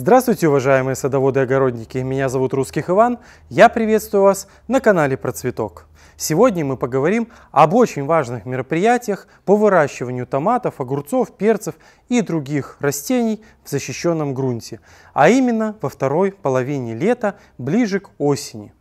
Здравствуйте, уважаемые садоводы и огородники! Меня зовут Русских Иван. Я приветствую вас на канале Процветок. Сегодня мы поговорим об очень важных мероприятиях по выращиванию томатов, огурцов, перцев и других растений в защищенном грунте, а именно во второй половине лета, ближе к осени.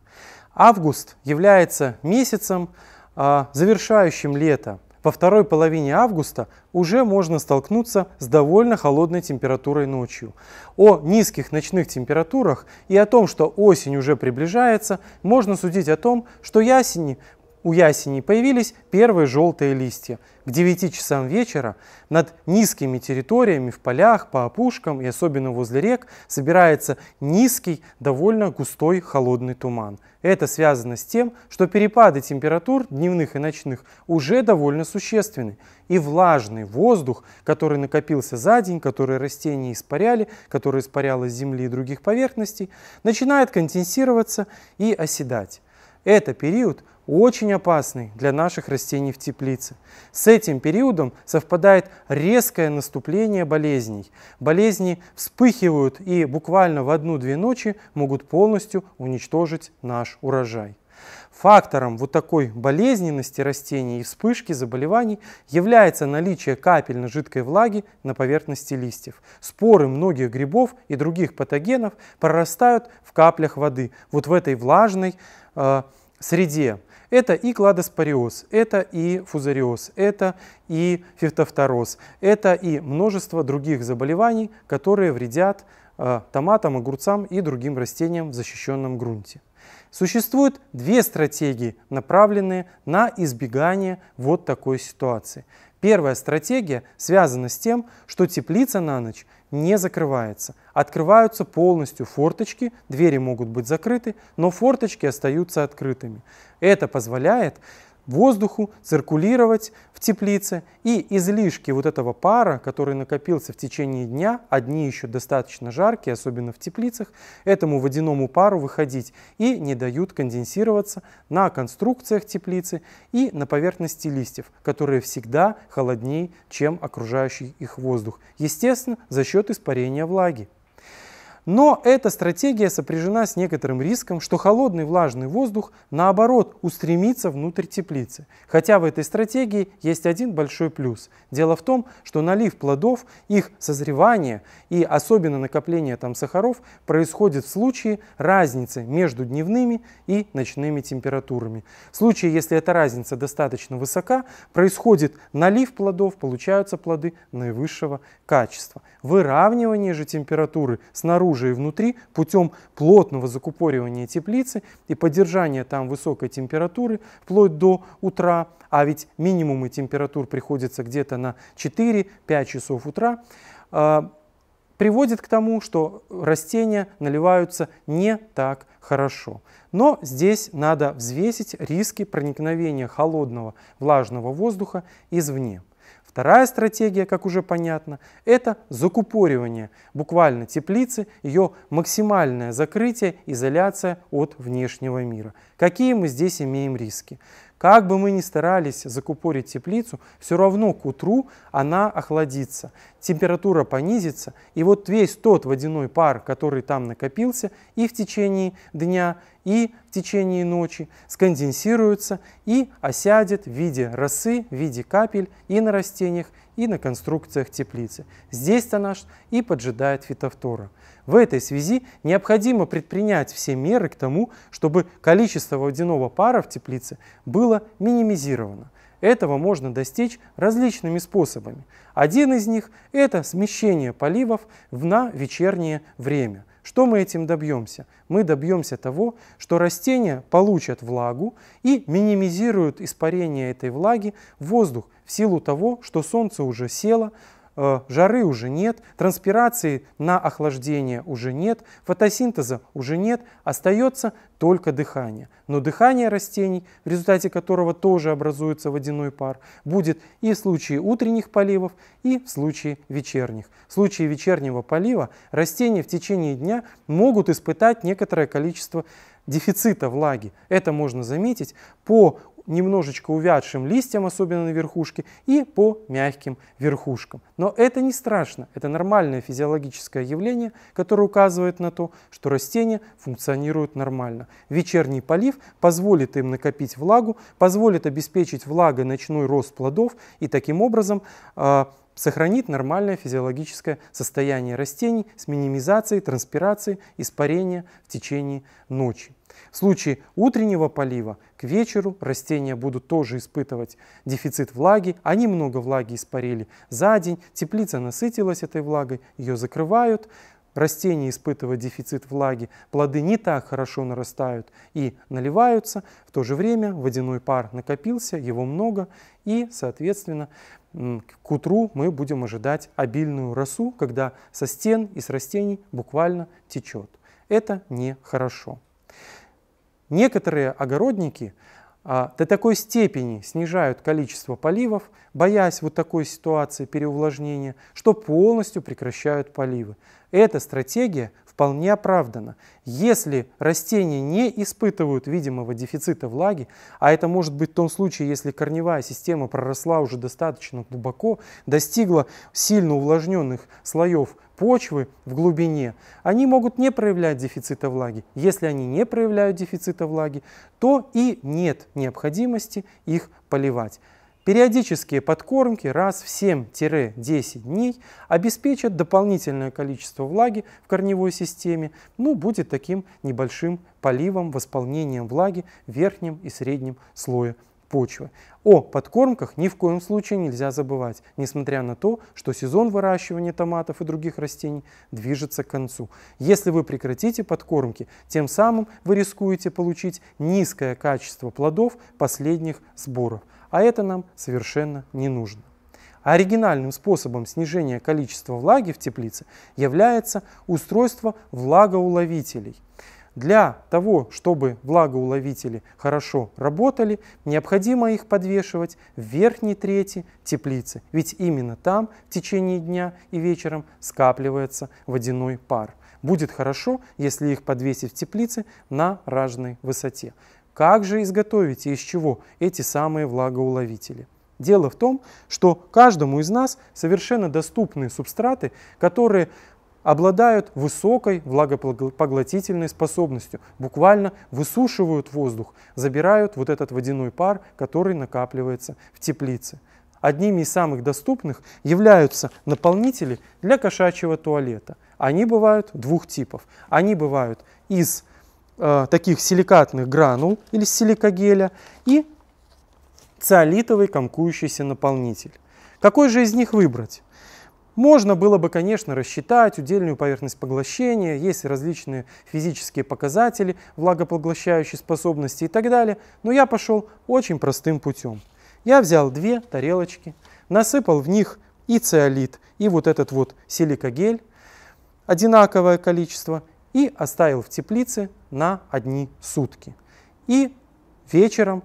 Август является месяцем, а, завершающим лето – во второй половине августа уже можно столкнуться с довольно холодной температурой ночью. О низких ночных температурах и о том, что осень уже приближается, можно судить о том, что ясени у ясени появились первые желтые листья. К 9 часам вечера над низкими территориями в полях, по опушкам и особенно возле рек собирается низкий, довольно густой холодный туман. Это связано с тем, что перепады температур дневных и ночных уже довольно существенны. И влажный воздух, который накопился за день, который растения испаряли, который испарялось земли и других поверхностей, начинает конденсироваться и оседать. Это период очень опасный для наших растений в теплице. С этим периодом совпадает резкое наступление болезней. Болезни вспыхивают и буквально в одну-две ночи могут полностью уничтожить наш урожай. Фактором вот такой болезненности растений и вспышки заболеваний является наличие капельно-жидкой влаги на поверхности листьев. Споры многих грибов и других патогенов прорастают в каплях воды, вот в этой влажной э, среде. Это и кладоспориоз, это и фузариоз, это и фитофтороз, это и множество других заболеваний, которые вредят э, томатам, огурцам и другим растениям в защищенном грунте. Существует две стратегии, направленные на избегание вот такой ситуации. Первая стратегия связана с тем, что теплица на ночь не закрывается. Открываются полностью форточки, двери могут быть закрыты, но форточки остаются открытыми. Это позволяет воздуху циркулировать в теплице, и излишки вот этого пара, который накопился в течение дня, одни еще достаточно жаркие, особенно в теплицах, этому водяному пару выходить и не дают конденсироваться на конструкциях теплицы и на поверхности листьев, которые всегда холоднее, чем окружающий их воздух. Естественно, за счет испарения влаги. Но эта стратегия сопряжена с некоторым риском, что холодный влажный воздух, наоборот, устремится внутрь теплицы. Хотя в этой стратегии есть один большой плюс. Дело в том, что налив плодов, их созревание и особенно накопление там сахаров происходит в случае разницы между дневными и ночными температурами. В случае, если эта разница достаточно высока, происходит налив плодов, получаются плоды наивысшего качества. Выравнивание же температуры снаружи снаружи и внутри путем плотного закупоривания теплицы и поддержания там высокой температуры вплоть до утра, а ведь минимумы температур приходится где-то на 4-5 часов утра, а, приводит к тому, что растения наливаются не так хорошо. Но здесь надо взвесить риски проникновения холодного влажного воздуха извне. Вторая стратегия, как уже понятно, это закупоривание буквально теплицы, ее максимальное закрытие, изоляция от внешнего мира. Какие мы здесь имеем риски? Как бы мы ни старались закупорить теплицу, все равно к утру она охладится, температура понизится, и вот весь тот водяной пар, который там накопился, и в течение дня, и в течение ночи сконденсируется и осядет в виде росы, в виде капель и на растениях, и на конструкциях теплицы. Здесь-то наш и поджидает фитофтора. В этой связи необходимо предпринять все меры к тому, чтобы количество водяного пара в теплице было минимизировано. Этого можно достичь различными способами. Один из них – это смещение поливов в на вечернее время. Что мы этим добьемся? Мы добьемся того, что растения получат влагу и минимизируют испарение этой влаги в воздух, в силу того, что солнце уже село, э, жары уже нет, транспирации на охлаждение уже нет, фотосинтеза уже нет, остается только дыхание. Но дыхание растений, в результате которого тоже образуется водяной пар, будет и в случае утренних поливов, и в случае вечерних. В случае вечернего полива растения в течение дня могут испытать некоторое количество дефицита влаги. Это можно заметить по немножечко увядшим листьям, особенно на верхушке, и по мягким верхушкам. Но это не страшно, это нормальное физиологическое явление, которое указывает на то, что растения функционируют нормально. Вечерний полив позволит им накопить влагу, позволит обеспечить влагой ночной рост плодов и таким образом а, сохранит нормальное физиологическое состояние растений с минимизацией транспирации испарения в течение ночи. В случае утреннего полива к вечеру растения будут тоже испытывать дефицит влаги. Они много влаги испарили за день, теплица насытилась этой влагой, ее закрывают, растения испытывают дефицит влаги, плоды не так хорошо нарастают и наливаются, в то же время водяной пар накопился, его много, и, соответственно, к утру мы будем ожидать обильную росу, когда со стен и с растений буквально течет. Это нехорошо. Некоторые огородники а, до такой степени снижают количество поливов, боясь вот такой ситуации переувлажнения, что полностью прекращают поливы. Эта стратегия вполне оправдано. Если растения не испытывают видимого дефицита влаги, а это может быть в том случае, если корневая система проросла уже достаточно глубоко, достигла сильно увлажненных слоев почвы в глубине, они могут не проявлять дефицита влаги. Если они не проявляют дефицита влаги, то и нет необходимости их поливать. Периодические подкормки раз в 7-10 дней обеспечат дополнительное количество влаги в корневой системе, ну, будет таким небольшим поливом, восполнением влаги в верхнем и среднем слое почвы. О подкормках ни в коем случае нельзя забывать, несмотря на то, что сезон выращивания томатов и других растений движется к концу. Если вы прекратите подкормки, тем самым вы рискуете получить низкое качество плодов последних сборов, а это нам совершенно не нужно. Оригинальным способом снижения количества влаги в теплице является устройство влагоуловителей – для того, чтобы влагоуловители хорошо работали, необходимо их подвешивать в верхней трети теплицы, ведь именно там в течение дня и вечером скапливается водяной пар. Будет хорошо, если их подвесить в теплице на разной высоте. Как же изготовить и из чего эти самые влагоуловители? Дело в том, что каждому из нас совершенно доступны субстраты, которые обладают высокой влагопоглотительной способностью, буквально высушивают воздух, забирают вот этот водяной пар, который накапливается в теплице. Одними из самых доступных являются наполнители для кошачьего туалета. Они бывают двух типов. Они бывают из э, таких силикатных гранул или силикогеля и циолитовый комкующийся наполнитель. Какой же из них выбрать? Можно было бы, конечно, рассчитать удельную поверхность поглощения, есть различные физические показатели, влагопоглощающие способности и так далее, но я пошел очень простым путем. Я взял две тарелочки, насыпал в них и циолит, и вот этот вот силикогель, одинаковое количество, и оставил в теплице на одни сутки. И вечером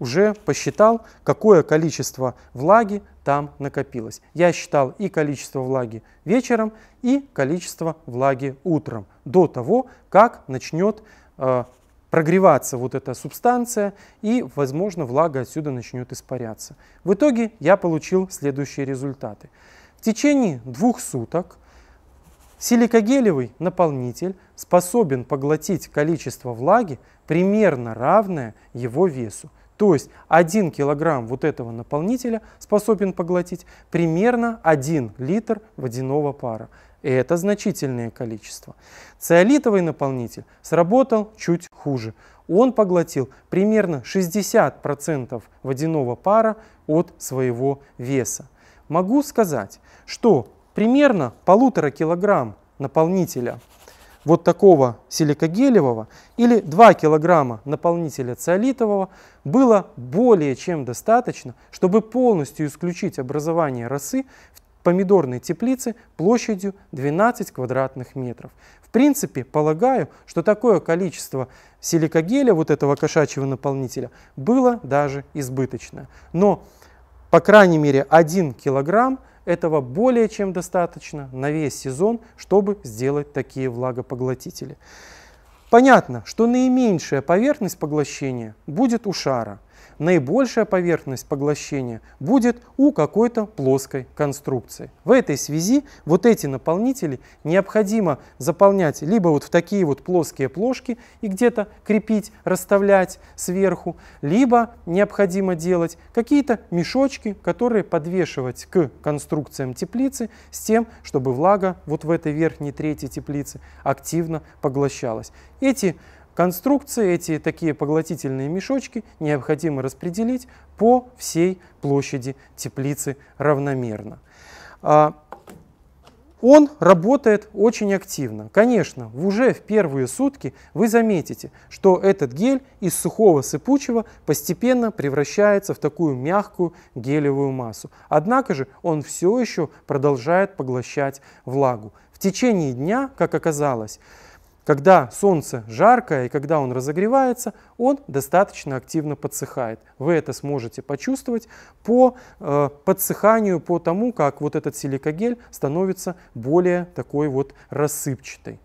уже посчитал, какое количество влаги там накопилось. Я считал и количество влаги вечером, и количество влаги утром, до того, как начнет э, прогреваться вот эта субстанция, и, возможно, влага отсюда начнет испаряться. В итоге я получил следующие результаты. В течение двух суток силикогелевый наполнитель способен поглотить количество влаги, примерно равное его весу. То есть 1 килограмм вот этого наполнителя способен поглотить примерно 1 литр водяного пара. И это значительное количество. Циолитовый наполнитель сработал чуть хуже. Он поглотил примерно 60% водяного пара от своего веса. Могу сказать, что примерно полутора килограмм наполнителя – вот такого силикогелевого или 2 кг наполнителя циолитового было более чем достаточно, чтобы полностью исключить образование росы в помидорной теплице площадью 12 квадратных метров. В принципе, полагаю, что такое количество силикогеля, вот этого кошачьего наполнителя, было даже избыточное. Но, по крайней мере, 1 килограмм этого более чем достаточно на весь сезон, чтобы сделать такие влагопоглотители. Понятно, что наименьшая поверхность поглощения будет у шара – наибольшая поверхность поглощения будет у какой-то плоской конструкции. В этой связи вот эти наполнители необходимо заполнять либо вот в такие вот плоские плошки и где-то крепить, расставлять сверху, либо необходимо делать какие-то мешочки, которые подвешивать к конструкциям теплицы с тем, чтобы влага вот в этой верхней трети теплицы активно поглощалась. Эти Конструкции, эти такие поглотительные мешочки, необходимо распределить по всей площади теплицы равномерно. А, он работает очень активно. Конечно, уже в первые сутки вы заметите, что этот гель из сухого сыпучего постепенно превращается в такую мягкую гелевую массу. Однако же он все еще продолжает поглощать влагу. В течение дня, как оказалось, когда солнце жаркое и когда он разогревается, он достаточно активно подсыхает. Вы это сможете почувствовать по э, подсыханию, по тому, как вот этот силикогель становится более такой вот рассыпчатой.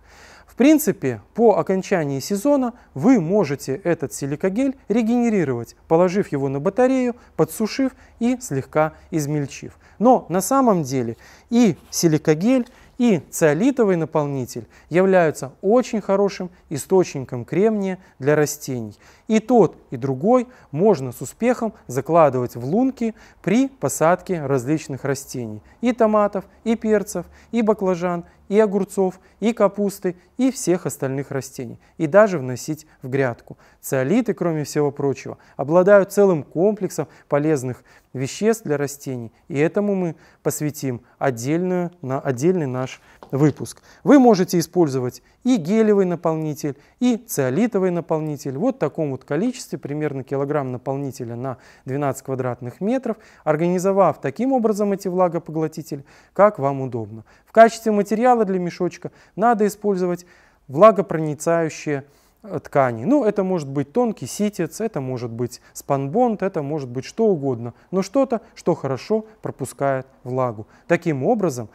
В принципе, по окончании сезона вы можете этот силикогель регенерировать, положив его на батарею, подсушив и слегка измельчив. Но на самом деле и силикогель, и циолитовый наполнитель являются очень хорошим источником кремния для растений. И тот, и другой можно с успехом закладывать в лунки при посадке различных растений. И томатов, и перцев, и баклажан, и огурцов, и капусты, и всех остальных растений, и даже вносить в грядку. Циолиты, кроме всего прочего, обладают целым комплексом полезных веществ для растений, и этому мы посвятим отдельную, на отдельный наш выпуск. Вы можете использовать и гелевый наполнитель, и циолитовый наполнитель. Вот в таком вот количестве, примерно килограмм наполнителя на 12 квадратных метров, организовав таким образом эти влагопоглотители, как вам удобно. В качестве материала для мешочка надо использовать влагопроницающие э, ткани. Ну, это может быть тонкий ситец, это может быть спанбонд, это может быть что угодно, но что-то, что хорошо пропускает влагу. Таким образом,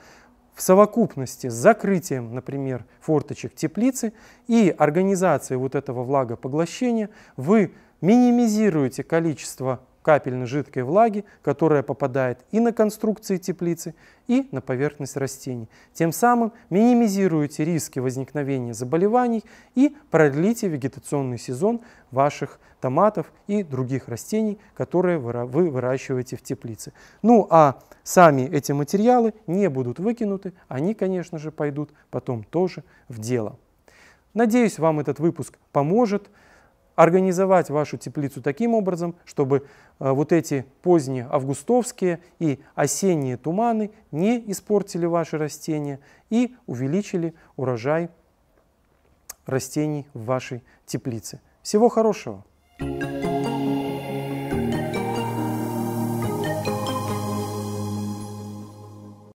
в совокупности с закрытием, например, форточек теплицы и организацией вот этого влагопоглощения вы минимизируете количество капельной жидкой влаги, которая попадает и на конструкции теплицы, и на поверхность растений. Тем самым минимизируете риски возникновения заболеваний и продлите вегетационный сезон ваших томатов и других растений, которые вы выращиваете в теплице. Ну а сами эти материалы не будут выкинуты, они, конечно же, пойдут потом тоже в дело. Надеюсь, вам этот выпуск поможет организовать вашу теплицу таким образом, чтобы э, вот эти поздние августовские и осенние туманы не испортили ваши растения и увеличили урожай растений в вашей теплице. Всего хорошего! thank you